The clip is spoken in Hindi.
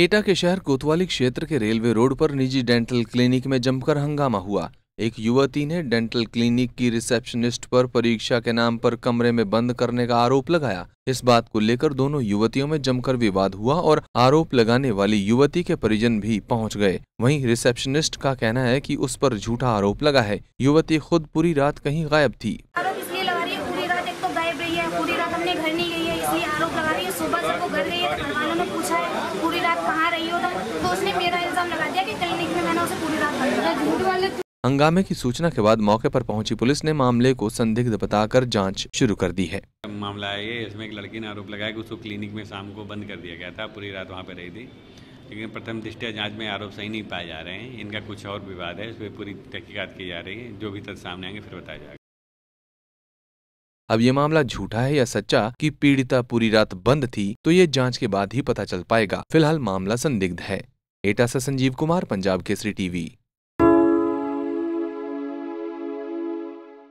एटा के शहर कोतवाली क्षेत्र के रेलवे रोड पर निजी डेंटल क्लिनिक में जमकर हंगामा हुआ एक युवती ने डेंटल क्लिनिक की रिसेप्शनिस्ट पर परीक्षा के नाम पर कमरे में बंद करने का आरोप लगाया इस बात को लेकर दोनों युवतियों में जमकर विवाद हुआ और आरोप लगाने वाली युवती के परिजन भी पहुंच गए वहीं रिसेप्शनिस्ट का कहना है कि उस पर झूठा आरोप लगा है युवती खुद पूरी रात कहीं गायब थी गई है पूरी रात हमने घर नहीं गई है इसलिए आरोप लगा रही है सुबह जब वो घर गई है घर वालों ने पूछा है पूरी रात कहाँ रही हो तो उसने मेरा इल्ज़ाम लगा दिया कि क्लिनिक में मैंने उसे पूरी रात झूठ वाले हंगामे की सूचना के बाद मौके पर पहुंची पुलिस ने मामले को संदिग्ध बताकर जांच शुरू कर दी है मामला है ये इसमें एक लड़की ने आरोप लगाया कि उसको क्लिनिक में शाम को बंद कर दिया गया था पूरी रात वहां पर रही थी लेकिन प्रथम दृष्टिया जांच में आरोप सही नहीं पाए जा रहे हैं इनका कुछ और विवाद है इस पर पूरी तहकीकत की जा रही है जो भी तथ्य सामने आएंगे फिर बताया जाएगा अब ये मामला झूठा है या सच्चा कि पीड़िता पूरी रात बंद थी तो ये जांच के बाद ही पता चल पाएगा फिलहाल मामला संदिग्ध है एटा से संजीव कुमार पंजाब केसरी टीवी